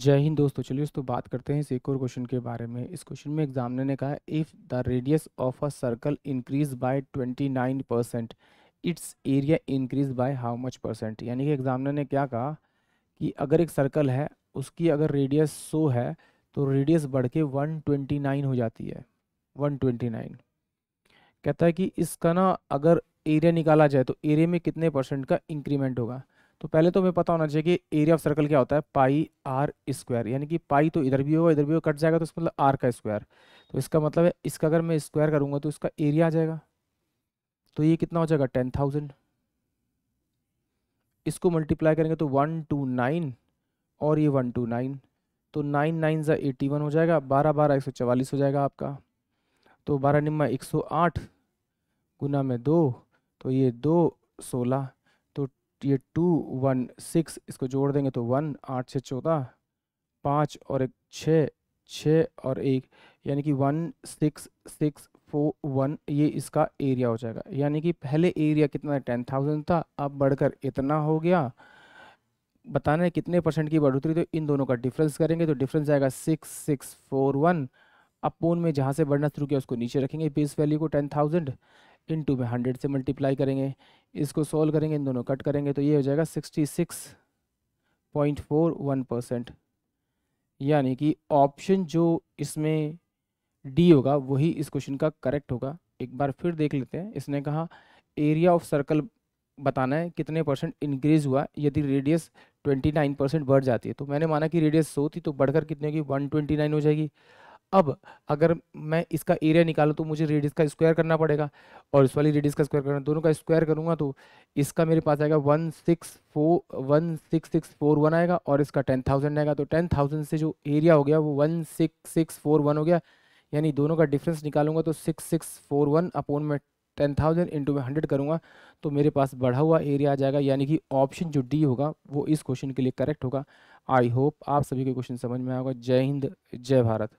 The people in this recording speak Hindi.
जय हिंद दोस्तों चलिए दोस्तों बात करते हैं इस एक और क्वेश्चन के बारे में इस क्वेश्चन में एग्जामिनर ने कहा if the radius of a circle increase by 29 percent its area increase by how much percent यानी कि एग्जामिनर ने क्या कहा कि अगर एक सर्कल है उसकी अगर रेडियस सो है तो रेडियस बढ़ के वन हो जाती है वन कहता है कि इसका ना अगर एरिया निकाला जाए तो एरिया में कितने परसेंट का इंक्रीमेंट होगा तो पहले तो हमें पता होना चाहिए कि एरिया ऑफ सर्कल क्या होता है पाई आर स्क्वायर यानी कि पाई तो इधर भी होगा इधर भी होगा कट जाएगा तो इसका मतलब आर का स्क्वायर तो इसका मतलब है इसका अगर मैं स्क्वायर करूँगा तो इसका एरिया आ जाएगा तो ये कितना हो जाएगा टेन थाउजेंड इसको मल्टीप्लाई करेंगे तो वन टू नाइन और ये वन टू नाइन तो नाइन नाइन जो एटी वन हो जाएगा बारह बारह एक सौ चवालीस हो जाएगा आपका तो बारह निम्मा एक सौ आठ गुना में दो तो ये दो सोलह ये टू वन सिक्स इसको जोड़ देंगे तो वन आठ से चौदह पाँच और एक छः छः और एक यानी कि one six six four one ये इसका एरिया हो जाएगा यानी कि पहले एरिया कितना टेन थाउजेंड था अब बढ़कर इतना हो गया बताना है कितने परसेंट की बढ़ोतरी तो इन दोनों का डिफरेंस करेंगे तो डिफरेंस आएगा six six four one upon में जहाँ से बढ़ना शुरू किया उसको नीचे रखेंगे बेस वैल्यू को टेन थाउजेंड इन टू में हंड्रेड से मल्टीप्लाई करेंगे इसको सोल्व करेंगे इन दोनों कट करेंगे तो ये हो जाएगा sixty six point four one percent यानी कि ऑप्शन जो इसमें डी होगा वही इस क्वेश्चन का करेक्ट होगा एक बार फिर देख लेते हैं इसने कहा एरिया ऑफ सर्कल बताना है कितने परसेंट इंक्रीज हुआ यदि रेडियस 29 परसेंट बढ़ जाती है तो मैंने माना कि रेडियस सो थी तो बढ़कर कितने की 129 हो जाएगी अब अगर मैं इसका एरिया निकालूँ तो मुझे रेडियस का स्क्वायर करना पड़ेगा और इस वाली रेडियस का स्क्वायर करना दोनों का स्क्वायर करूँगा तो इसका मेरे पास आएगा one six four one six six four one आएगा और इसका टेन थाउजेंड आएगा तो टेन थाउजेंड से जो एरिया हो गया वो one six six four one हो गया यानी दोनों का डिफरेंस निकालूंगा तो six six four one upon में टेन थाउजेंड इंटू में हंड्रेड करूँगा तो मेरे पास बढ़ा हुआ एरिया आ जाएगा यानी कि ऑप्शन जो डी होगा वो इस क्वेश्चन के लिए करेक्ट होगा आई होप आप सभी के क्वेश्चन समझ में आएगा जय हिंद जय भारत